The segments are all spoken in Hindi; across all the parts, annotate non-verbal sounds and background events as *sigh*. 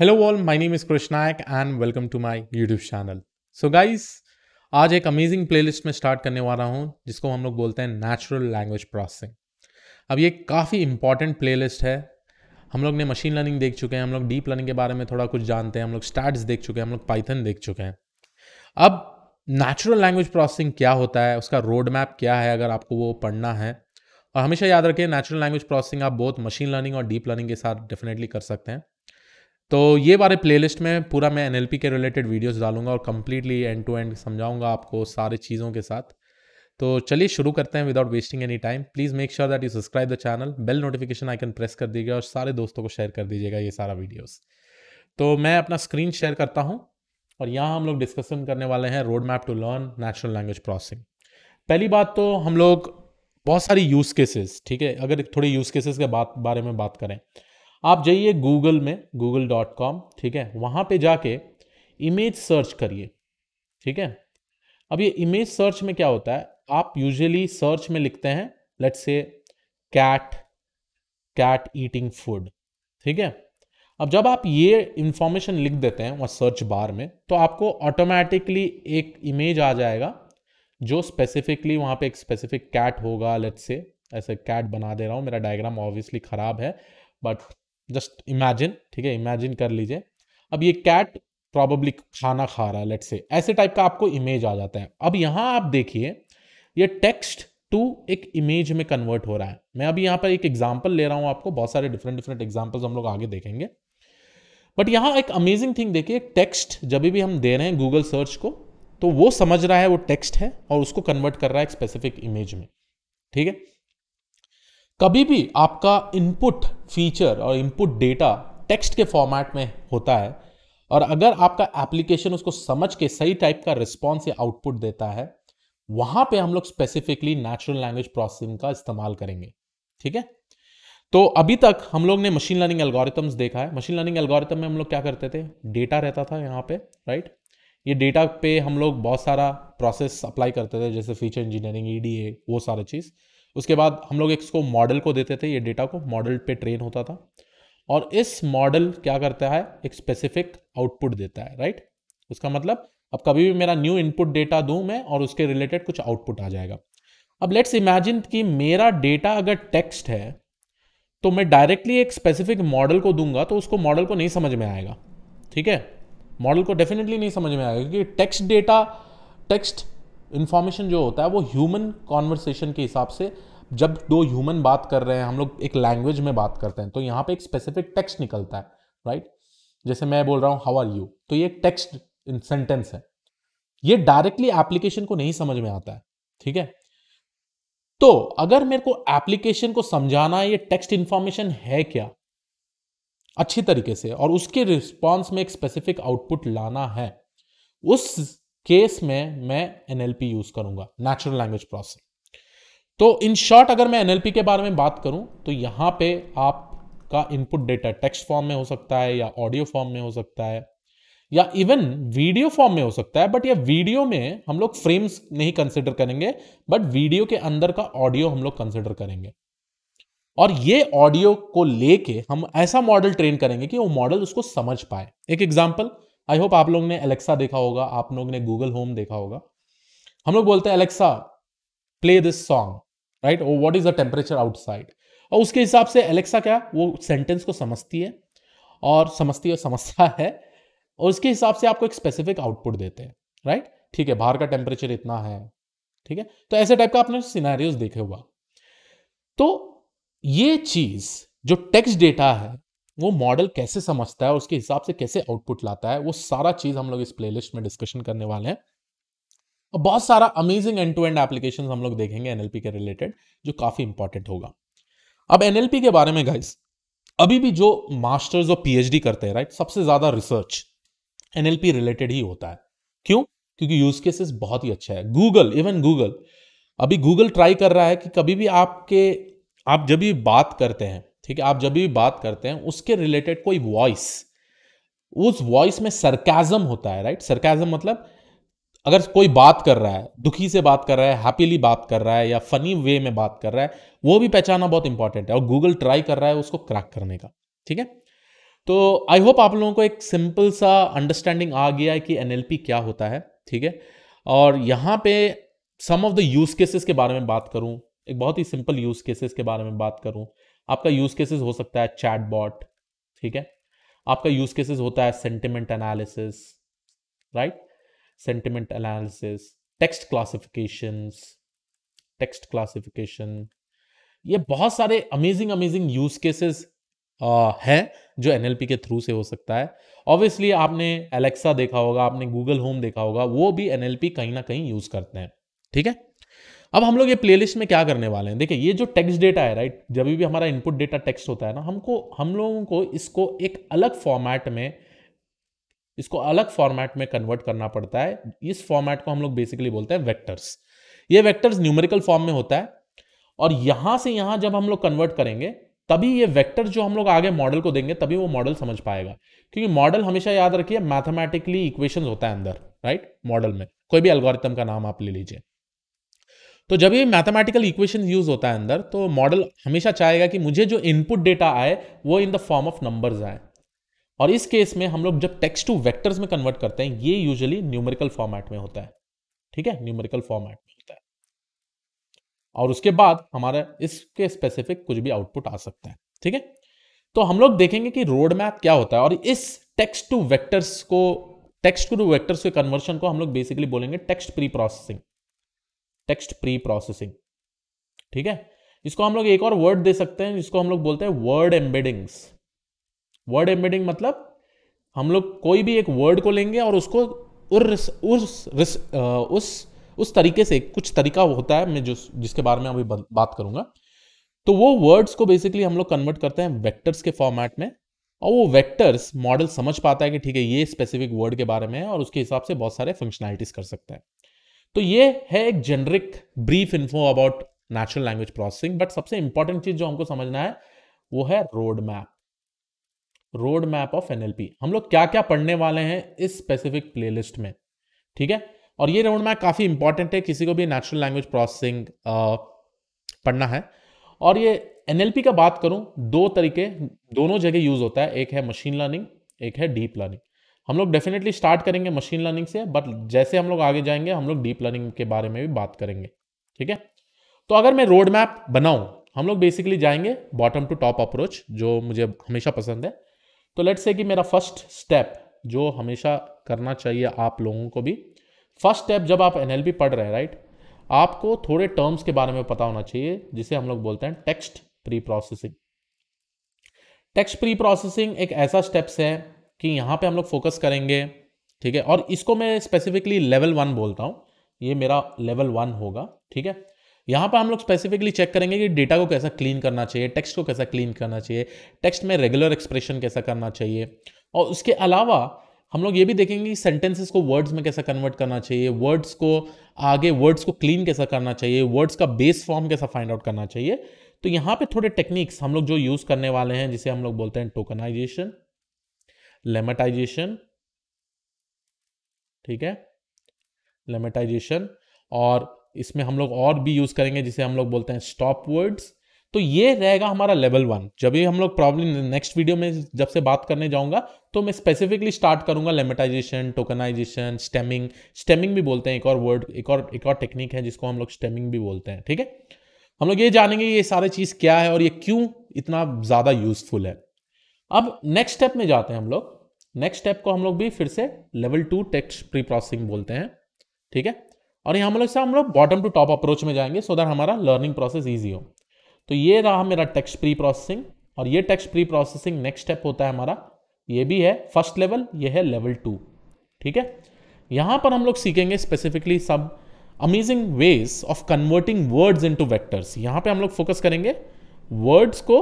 Hello all my name is Krish Naik and welcome to my YouTube channel so guys आज एक अमेजिंग प्लेलिस्ट में स्टार्ट करने वाला हूँ जिसको हम लोग बोलते हैं नेचुरल लैंग्वेज प्रोसेसिंग अब ये काफ़ी इंपॉर्टेंट प्लेलिस्ट है हम लोग ने मशीन लर्निंग देख चुके हैं हम लोग डीप लर्निंग के बारे में थोड़ा कुछ जानते हैं हम लोग स्टैट्स देख चुके हैं हम लोग पाइथन देख चुके हैं अब नेचुरल लैंग्वेज प्रोसेसिंग क्या होता है उसका रोड मैप क्या है अगर आपको वो पढ़ना है और हमेशा याद रखें नेचुरल लैंग्वेज प्रोसेसिंग आप बहुत मशीन लर्निंग और डीप लर्निंग के साथ डेफिनेटली कर सकते हैं तो ये बारे प्लेलिस्ट में पूरा मैं एन के रिलेटेड वीडियोस डालूंगा और कम्प्लीटली एंड टू एंड समझाऊंगा आपको सारी चीज़ों के साथ तो चलिए शुरू करते हैं without wasting any time please make sure that you subscribe the channel bell notification icon press कर दीजिएगा और सारे दोस्तों को शेयर कर दीजिएगा ये सारा वीडियोस तो मैं अपना स्क्रीन शेयर करता हूँ और यहाँ हम लोग डिस्कशन करने वाले हैं road map to learn natural language processing पहली बात तो हम लोग बहुत सारी यूज़ केसेस ठीक है अगर थोड़ी यूज़ केसेस के बात बारे में बात करें आप जाइए गूगल में गूगल डॉट कॉम ठीक है वहां पे जाके इमेज सर्च करिए ठीक है अब ये इमेज सर्च में क्या होता है आप यूजुअली सर्च में लिखते हैं लेट से कैट कैट ईटिंग फूड ठीक है अब जब आप ये इंफॉर्मेशन लिख देते हैं वहाँ सर्च बार में तो आपको ऑटोमेटिकली एक इमेज आ जाएगा जो स्पेसिफिकली वहाँ पे एक स्पेसिफिक कैट होगा लेट से ऐसे कैट बना दे रहा हूँ मेरा डायग्राम ऑब्वियसली ख़राब है बट जस्ट इमेजिन ठीक है इमेजिन कर लीजिए अब ये कैट प्रॉबली खाना खा रहा है लेट से ऐसे टाइप का आपको इमेज आ जाता है अब यहां आप देखिए ये टेक्स्ट टू एक इमेज में कन्वर्ट हो रहा है मैं अभी यहां पर एक एग्जाम्पल ले रहा हूँ आपको बहुत सारे डिफरेंट डिफरेंट एग्जाम्पल हम लोग आगे देखेंगे बट यहाँ एक अमेजिंग थिंग देखिए टेक्स्ट जब भी हम दे रहे हैं गूगल सर्च को तो वो समझ रहा है वो टेक्स्ट है और उसको कन्वर्ट कर रहा है एक स्पेसिफिक इमेज में ठीक है कभी भी आपका इनपुट फीचर और इनपुट डेटा टेक्स्ट के फॉर्मेट में होता है और अगर आपका एप्लीकेशन उसको समझ के सही टाइप का रिस्पॉन्स या आउटपुट देता है वहां पे हम लोग स्पेसिफिकली नेचुरल लैंग्वेज प्रोसेसिंग का इस्तेमाल करेंगे ठीक है तो अभी तक हम लोग ने मशीन लर्निंग एल्गोरिथम्स देखा है मशीन लर्निंग एल्गोरिथम में हम लोग क्या करते थे डेटा रहता था यहाँ पे राइट ये डेटा पे हम लोग बहुत सारा प्रोसेस अप्लाई करते थे जैसे फीचर इंजीनियरिंग ईडीए वो सारा चीज़ उसके बाद हम लोग इसको मॉडल को देते थे ये डेटा को मॉडल पे ट्रेन होता था और इस मॉडल क्या करता है एक स्पेसिफिक आउटपुट देता है राइट उसका मतलब अब कभी भी मेरा न्यू इनपुट डेटा दूं मैं और उसके रिलेटेड कुछ आउटपुट आ जाएगा अब लेट्स इमेजिन कि मेरा डेटा अगर टेक्स्ट है तो मैं डायरेक्टली एक स्पेसिफिक मॉडल को दूंगा तो उसको मॉडल को नहीं समझ में आएगा ठीक है मॉडल को डेफिनेटली नहीं समझ में आएगा क्योंकि टेक्स्ट डेटा टेक्स्ट इन्फॉर्मेशन जो होता है वो ह्यूमन कॉन्वर्सेशन के हिसाब से जब दो ह्यूमन बात कर रहे हैं हम लोग एक लैंग्वेज में बात करते हैं तो यहाँ पे एक स्पेसिफिक टेक्स्ट निकलता है राइट right? जैसे मैं बोल रहा हूँ हाउ आर यू तो ये टेक्स्ट सेंटेंस है ये डायरेक्टली एप्लीकेशन को नहीं समझ में आता है ठीक है तो अगर मेरे को एप्लीकेशन को समझाना ये टेक्स्ट इंफॉर्मेशन है क्या अच्छी तरीके से और उसके रिस्पॉन्स में एक स्पेसिफिक आउटपुट लाना है उस केस में मैं एनएलपी यूज करूंगा नेचुरल लैंग्वेज प्रोसेसिंग तो इन शॉर्ट अगर मैं एनएलपी के बारे में बात करूं तो यहां पे आपका इनपुट डेटा टेक्स्ट फॉर्म में हो सकता है या ऑडियो फॉर्म में हो सकता है या इवन वीडियो फॉर्म में हो सकता है बट या वीडियो में हम लोग फ्रेम्स नहीं कंसिडर करेंगे बट वीडियो के अंदर का ऑडियो हम लोग कंसिडर करेंगे और ये ऑडियो को लेके हम ऐसा मॉडल ट्रेन करेंगे कि वो मॉडल उसको समझ पाए एक एग्जाम्पल आई होप आप लोग ने एलेक्सा देखा होगा आप लोग ने गूगल होम देखा होगा हम लोग बोलते हैं Alexa play this song right what is the temperature outside और उसके हिसाब से एलेक्सा क्या वो सेंटेंस को समझती है और समझती है समझता है और उसके हिसाब से आपको एक स्पेसिफिक आउटपुट देते हैं राइट ठीक है बाहर का टेम्परेचर इतना है ठीक है तो ऐसे टाइप का आपने सिनेरियोस देखे हुआ तो ये चीज जो टेक्स्ट डेटा है वो मॉडल कैसे समझता है उसके हिसाब से कैसे आउटपुट लाता है वो सारा चीज हम लोग इस प्लेलिस्ट में डिस्कशन करने वाले हैं और बहुत सारा amazing end to end application हम लोग देखेंगे एनएलपी के रिलेटेड जो काफी इंपॉर्टेंट होगा अब एनएलपी के बारे में गाइस अभी भी जो मास्टर्स और पीएचडी करते हैं राइट सबसे ज्यादा रिसर्च एनएलपी रिलेटेड ही होता है क्यों क्योंकि यूज केसेस बहुत ही अच्छा है गूगल इवन गूगल अभी गूगल ट्राई कर रहा है कि कभी भी आपके आप जब भी बात करते हैं ठीक है आप जब भी बात करते हैं उसके रिलेटेड कोई वॉइस उस वॉइस में सरकाजम होता है राइट सरकाजम मतलब अगर कोई बात कर रहा है दुखी से बात कर रहा है हैप्पीली बात कर रहा है या फनी वे में बात कर रहा है वो भी पहचाना बहुत इंपॉर्टेंट है और गूगल ट्राई कर रहा है उसको क्रैक करने का ठीक है तो आई होप आप लोगों को एक सिंपल सा अंडरस्टैंडिंग आ गया है कि एन क्या होता है ठीक है और यहाँ पे some of the use cases के बारे में बात करूँ एक बहुत ही सिंपल यूज केसेस के बारे में बात करूँ आपका यूज केसेस हो सकता है चैट बॉट ठीक है आपका यूज केसेस होता है sentiment analysis right sentiment analysis text classification text classification ये बहुत सारे अमेजिंग अमेजिंग यूज केसेस हैं जो एन के थ्रू से हो सकता है ऑब्वियसली आपने एलेक्सा देखा होगा आपने गूगल होम देखा होगा वो भी एनएलपी कहीं ना कहीं यूज करते हैं ठीक है अब हम लोग ये प्लेलिस्ट में क्या करने वाले हैं देखिए ये जो टेक्स्ट डेटा है राइट जब भी हमारा इनपुट डेटा टेक्स्ट होता है ना हमको हम लोगों को इसको एक अलग फॉर्मेट में इसको अलग फॉर्मेट में कन्वर्ट करना पड़ता है इस फॉर्मेट को हम लोग बेसिकली बोलते हैं वेक्टर्स ये वेक्टर्स न्यूमेरिकल फॉर्म में होता है और यहां से यहां जब हम लोग कन्वर्ट करेंगे तभी ये वेक्टर जो हम लोग आगे मॉडल को देंगे तभी वो मॉडल समझ पाएगा क्योंकि मॉडल हमेशा याद रखिए मैथमेटिकली इक्वेशन होता है अंदर राइट मॉडल में कोई भी एल्गोरिथम का नाम आप ले लीजिए तो जब ये मैथमेटिकल इक्वेशन यूज होता है अंदर तो मॉडल हमेशा चाहेगा कि मुझे जो इनपुट डेटा आए वो in the form of numbers आए और इस केस में हम लोग जब टेक्स्ट टू वेक्टर्स में कन्वर्ट करते हैं ये यूजुअली न्यूमेरिकल फॉर्मेट में होता है ठीक है न्यूमेरिकल फॉर्मेट में होता है और उसके बाद हमारा इसके स्पेसिफिक कुछ भी आउटपुट आ सकता है ठीक है तो हम लोग देखेंगे कि रोड मैप क्या होता है और इस टेक्स्ट टू वेक्टर्स को टेक्स्ट टू वेक्टर्स के कन्वर्शन को हम लोग बेसिकली बोलेंगे text pre processing text pre processing ठीक है इसको हम लोग एक और वर्ड दे सकते हैं जिसको हम लोग बोलते हैं वर्ड एम्बेडिंग्स वर्ड एम्बेडिंग मतलब हम लोग कोई भी एक वर्ड को लेंगे और उसको उर, उर, उर, उस उस उस तरीके से कुछ तरीका होता है मैं जिस जिसके बारे में अभी बात करूंगा तो वो वर्ड्स को बेसिकली हम लोग कन्वर्ट करते हैं वेक्टर्स के फॉर्मेट में और वो वेक्टर्स मॉडल समझ पाता है कि ठीक है ये स्पेसिफिक वर्ड के बारे में है और उसके हिसाब से बहुत सारे फंक्शनैलिटीज कर सकता है तो ये है एक generic brief info about natural language processing but सबसे इंपॉर्टेंट चीज जो हमको समझना है वो है road map road map of NLP हम लोग क्या क्या पढ़ने वाले हैं इस स्पेसिफिक प्लेलिस्ट में ठीक है और ये रोड मैप काफ़ी इंपॉर्टेंट है किसी को भी नेचुरल लैंग्वेज प्रोसेसिंग पढ़ना है और ये एनएलपी का बात करूं दो तरीके दोनों जगह यूज होता है एक है मशीन लर्निंग एक है डीप लर्निंग हम लोग डेफिनेटली स्टार्ट करेंगे मशीन लर्निंग से बट जैसे हम लोग आगे जाएंगे हम लोग डीप लर्निंग के बारे में भी बात करेंगे ठीक है तो अगर मैं रोड मैप बनाऊं हम लोग बेसिकली जाएंगे बॉटम टू टॉप अप्रोच जो मुझे हमेशा पसंद है तो लेट्स से कि मेरा फर्स्ट स्टेप जो हमेशा करना चाहिए आप लोगों को भी फर्स्ट स्टेप जब आप एन पढ़ रहे हैं राइट आपको थोड़े टर्म्स के बारे में पता होना चाहिए जिसे हम लोग बोलते हैं text pre processing text pre processing एक ऐसा स्टेप्स है कि यहाँ पे हम लोग फोकस करेंगे ठीक है और इसको मैं स्पेसिफिकली लेवल वन बोलता हूँ ये मेरा लेवल वन होगा ठीक है यहाँ पर हम लोग स्पेसिफिकली चेक करेंगे कि डेटा को कैसा क्लीन करना चाहिए टेक्स्ट को कैसा क्लीन करना चाहिए टेक्स्ट में रेगुलर एक्सप्रेशन कैसा करना चाहिए और उसके अलावा हम लोग ये भी देखेंगे कि सेंटेंसेस को वर्ड्स में कैसा कन्वर्ट करना चाहिए वर्ड्स को आगे वर्ड्स को क्लीन कैसा करना चाहिए वर्ड्स का बेस फॉर्म कैसा फाइंड आउट करना चाहिए तो यहाँ पे थोड़े टेक्निक्स हम लोग जो यूज़ करने वाले हैं जिसे हम लोग बोलते हैं टोकनाइजेशन लेमेटाइजेशन ठीक है लेमेटाइजेशन और इसमें हम लोग और भी यूज करेंगे जिसे हम लोग बोलते हैं स्टॉप वर्ड्स तो ये रहेगा हमारा लेवल वन जब भी हम लोग प्रॉब्लम नेक्स्ट वीडियो में जब से बात करने जाऊंगा तो मैं स्पेसिफिकली स्टार्ट करूंगा लेमेटाइजेशन टोकनाइजेशन स्टेमिंग स्टेमिंग भी बोलते हैं एक और वर्ड एक और एक और टेक्निक है जिसको हम लोग स्टेमिंग भी बोलते हैं ठीक है हम लोग ये जानेंगे ये सारे चीज़ क्या है और ये क्यों इतना ज़्यादा यूजफुल है अब नेक्स्ट स्टेप में जाते हैं हम लोग नेक्स्ट स्टेप को हम लोग भी फिर से level two text pre processing बोलते हैं ठीक है और यहाँ हम लोग से हम लोग बॉटम टू टॉप अप्रोच में जाएंगे सो दैट हमारा लर्निंग प्रोसेस ईजी हो तो ये रहा मेरा टेक्स्ट प्री प्रोसेसिंग और ये text pre processing next step होता है हमारा ये भी है फर्स्ट लेवल ये है लेवल टू ठीक है यहाँ पर हम लोग सीखेंगे स्पेसिफिकली सब amazing ways of converting words into vectors यहाँ पे हम लोग फोकस करेंगे वर्ड्स को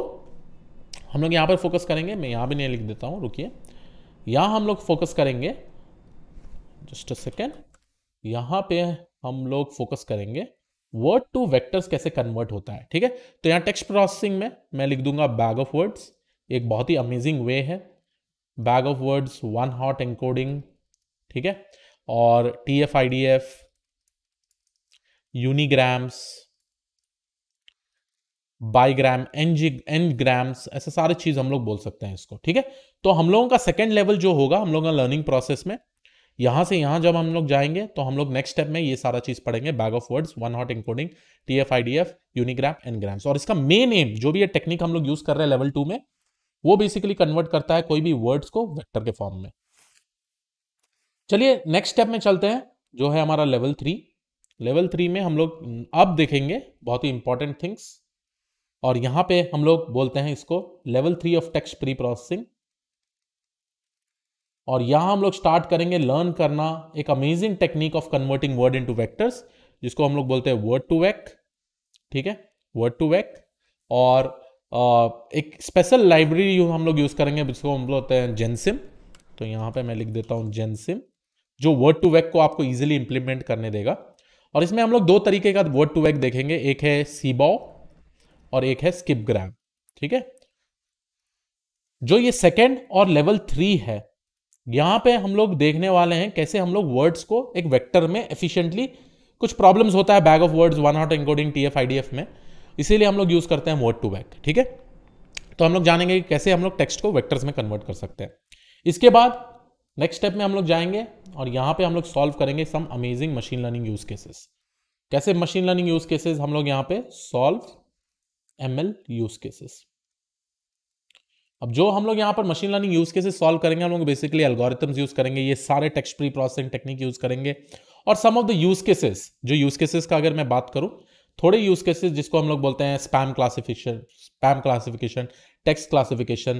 हम लोग यहाँ पर फोकस करेंगे मैं यहाँ भी नहीं लिख देता हूँ रुकिए यहाँ हम लोग फोकस करेंगे जस्ट अ सेकेंड यहाँ पे हम लोग फोकस करेंगे वर्ड टू वेक्टर्स कैसे कन्वर्ट होता है ठीक है तो यहाँ टेक्स्ट प्रोसेसिंग में मैं लिख दूंगा बैग ऑफ वर्ड्स एक बहुत ही अमेजिंग वे है bag of words one hot encoding ठीक है और T F I D F unigrams bigram NG N grams ऐसे सारे चीज हम लोग बोल सकते हैं इसको ठीक है तो हम लोगों का सेकेंड लेवल जो होगा हम लोगों का लर्निंग प्रोसेस में यहां से यहां जब हम लोग जाएंगे तो हम लोग नेक्स्ट स्टेप में ये सारा चीज पढ़ेंगे bag of words one hot including T F I D F unigram ngrams और इसका मेन एम जो भी ये टेक्निक हम लोग यूज कर रहे हैं लेवल टू में वो बेसिकली कन्वर्ट करता है कोई भी वर्ड्स को वेक्टर के फॉर्म में चलिए नेक्स्ट स्टेप में चलते हैं जो है हमारा लेवल थ्री लेवल थ्री में हम लोग अब देखेंगे बहुत ही इंपॉर्टेंट थिंग्स और यहां पे हम लोग बोलते हैं इसको level three of text pre processing और यहां हम लोग स्टार्ट करेंगे लर्न करना एक amazing technique of converting word into vectors जिसको हम लोग बोलते हैं वर्ड टू वैक ठीक है वर्ड टू वैक और एक स्पेशल लाइब्रेरी हम लोग यूज़ करेंगे जिसको हम बोलते हैं जेनसिम तो यहां पे मैं लिख देता हूं जेनसिम जो वर्ड टू वैक को आपको इजीली इंप्लीमेंट करने देगा और इसमें हम लोग दो तरीके का वर्ड टू वैक देखेंगे एक है सीबाओ और एक है स्किप ग्राम ठीक है जो ये सेकेंड और लेवल थ्री है यहां पे हम लोग देखने वाले हैं कैसे हम लोग वर्ड्स को एक वेक्टर में एफिशिएंटली कुछ प्रॉब्लम्स होता है bag of words one hot encoding T F I D F में इसीलिए हम लोग यूज करते हैं वर्ड टू बैग ठीक है तो हम लोग जानेंगे कि कैसे हम लोग टेक्स्ट को वेक्टर्स में कन्वर्ट कर सकते हैं इसके बाद नेक्स्ट स्टेप में हम लोग जाएंगे और यहां पे हम लोग सॉल्व करेंगे some amazing machine learning use cases कैसे मशीन लर्निंग यूज केसेस हम लोग यहाँ पे solve M L use cases अब जो हम लोग यहाँ पर machine learning use cases solve करेंगे हम लोग बेसिकली एल्गोरिथम्स यूज करेंगे ये सारे text pre processing technique use करेंगे और some of the use cases जो यूज केसेस का अगर मैं बात करूँ थोड़े यूज केसेस जिसको हम लोग बोलते हैं spam classification spam classification text classification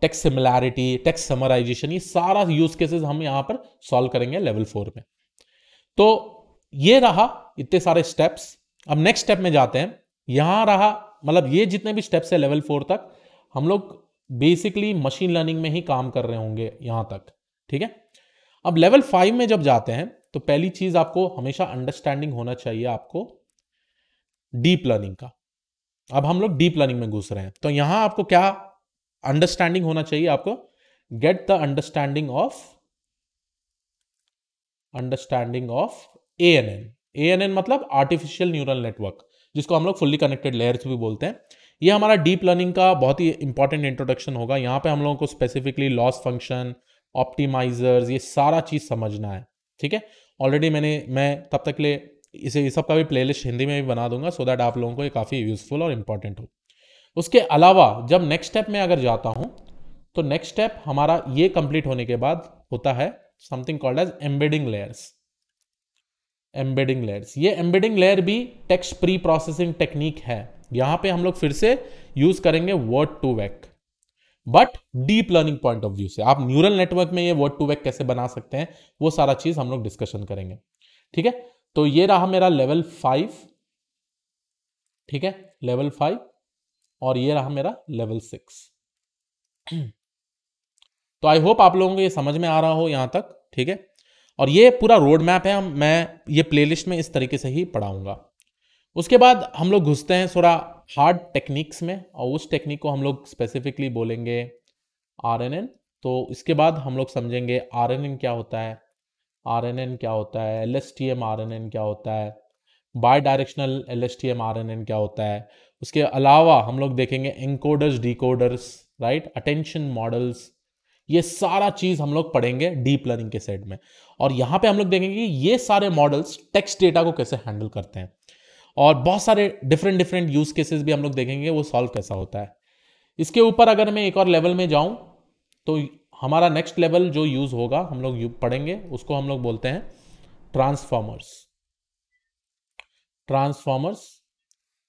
text similarity text summarization ये सारा यूज केसेस हम यहाँ पर सॉल्व करेंगे लेवल फोर में तो ये रहा इतने सारे स्टेप्स अब नेक्स्ट स्टेप में जाते हैं यहाँ रहा मतलब ये जितने भी स्टेप्स है लेवल फोर तक हम लोग बेसिकली मशीन लर्निंग में ही काम कर रहे होंगे यहाँ तक ठीक है अब लेवल फाइव में जब जाते हैं तो पहली चीज आपको हमेशा अंडरस्टैंडिंग होना चाहिए आपको डीप लर्निंग का अब हम लोग डीप लर्निंग में घुस रहे हैं तो यहां आपको क्या अंडरस्टैंडिंग होना चाहिए आपको get the understanding of understanding of A N N A N N मतलब आर्टिफिशियल न्यूरल नेटवर्क जिसको हम लोग फुल्ली कनेक्टेड लेयर्स भी बोलते हैं ये हमारा डीप लर्निंग का बहुत ही इंपॉर्टेंट इंट्रोडक्शन होगा यहाँ पे हम लोगों को स्पेसिफिकली लॉस फंक्शन ऑप्टिमाइजर्स ये सारा चीज़ समझना है ठीक है ऑलरेडी मैंने मैं तब तक ले इसे इस सब का भी प्लेलिस्ट हिंदी में भी बना दूंगा सो so दैट आप लोगों को ये काफ़ी यूजफुल और इंपॉर्टेंट हो उसके अलावा जब नेक्स्ट स्टेप में अगर जाता हूँ तो नेक्स्ट स्टेप हमारा ये कंप्लीट होने के बाद होता है something called as embedding layers embedding layers ये एम्बेडिंग लेयर भी टेक्स्ट प्री प्रोसेसिंग टेक्निक है यहां पे हम लोग फिर से यूज करेंगे word to vec but deep learning point of view से आप न्यूरल नेटवर्क में ये वर्ड टू वैक कैसे बना सकते हैं वो सारा चीज हम लोग डिस्कशन करेंगे ठीक है तो ये रहा मेरा लेवल फाइव ठीक है लेवल फाइव और ये रहा मेरा लेवल सिक्स *clears throat* तो आई होप आप लोगों को ये समझ में आ रहा हो यहां तक ठीक है और ये पूरा रोड मैप है मैं ये प्लेलिस्ट में इस तरीके से ही पढ़ाऊँगा उसके बाद हम लोग घुसते हैं थोड़ा हार्ड टेक्निक्स में और उस टेक्निक को हम लोग स्पेसिफिकली बोलेंगे आर तो इसके बाद हम लोग समझेंगे आर क्या होता है आर क्या होता है L S T M R क्या होता है bidirectional L S T M R क्या होता है उसके अलावा हम लोग देखेंगे encoders decoders right attention models ये सारा चीज़ हम लोग पढ़ेंगे डीप लर्निंग के सेट में और यहां पे हम लोग देखेंगे कि ये सारे मॉडल्स टेक्स्ट डेटा को कैसे हैंडल करते हैं और बहुत सारे डिफरेंट डिफरेंट यूज केसेस भी हम लोग देखेंगे वो सॉल्व कैसा होता है इसके ऊपर अगर मैं एक और लेवल में जाऊं तो हमारा नेक्स्ट लेवल जो यूज़ होगा हम लोग पढ़ेंगे उसको हम लोग बोलते हैं ट्रांसफॉर्मर्स ट्रांसफॉर्मर्स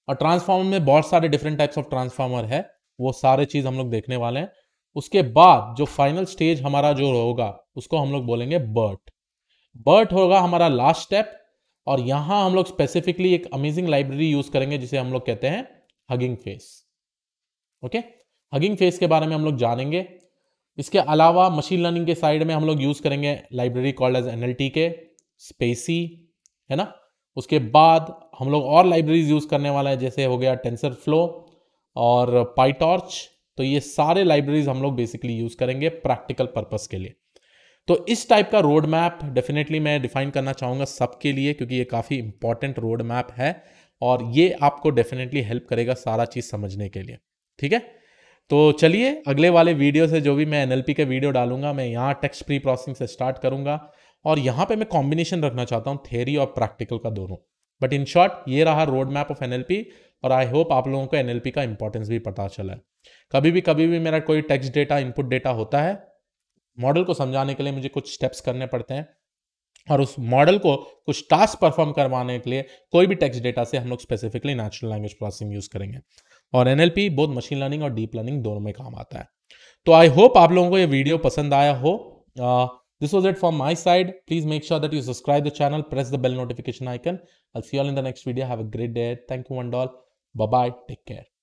और ट्रांसफार्मर में बहुत सारे डिफरेंट टाइप्स ऑफ ट्रांसफार्मर है वो सारे चीज़ हम लोग देखने वाले हैं उसके बाद जो फाइनल स्टेज हमारा जो होगा उसको हम लोग बोलेंगे बर्ट बर्ट होगा हमारा लास्ट स्टेप और यहां हम लोग स्पेसिफिकली एक अमेजिंग लाइब्रेरी यूज करेंगे जिसे हम लोग कहते हैं hugging face okay hugging face के बारे में हम लोग जानेंगे इसके अलावा मशीन लर्निंग के साइड में हम लोग यूज करेंगे library called as N K spaCy है ना उसके बाद हम लोग और लाइब्रेरीज यूज करने वाला है जैसे हो गया टेंसर फ्लो और पाइटॉर्च तो ये सारे लाइब्रेरीज हम लोग बेसिकली यूज करेंगे प्रैक्टिकल पर्पस के लिए तो इस टाइप का रोड मैप डेफिनेटली मैं डिफाइन करना चाहूंगा सबके लिए क्योंकि ये काफ़ी इंपॉर्टेंट रोड मैप है और ये आपको डेफिनेटली हेल्प करेगा सारा चीज़ समझने के लिए ठीक है तो चलिए अगले वाले वीडियो से जो भी मैं एनएलपी के वीडियो डालूंगा मैं यहाँ टेक्स्ट प्री प्रोसेसिंग से स्टार्ट करूंगा और यहाँ पे मैं कॉम्बिनेशन रखना चाहता हूँ थेरी और प्रैक्टिकल का दोनों बट इन शॉर्ट ये रहा रोड मैप ऑफ एनएलपी और आई होप आप लोगों को एनएलपी का इंपॉर्टेंस भी पता चला है कभी भी कभी भी मेरा कोई टेक्स्ट डेटा इनपुट डेटा होता है मॉडल को समझाने के लिए मुझे कुछ स्टेप्स करने पड़ते हैं और उस मॉडल को कुछ टास्क परफॉर्म करवाने के लिए कोई भी टेक्स्ट डेटा से हम लोग specifically natural language processing use करेंगे और एन बोथ मशीन लर्निंग और डीप लर्निंग दोनों में काम आता है तो आई होप आप लोगों को ये वीडियो पसंद आया हो this was it from my side please make sure that you subscribe the channel press the bell notification icon I see all in the next video have a great day thank you one doll bye take care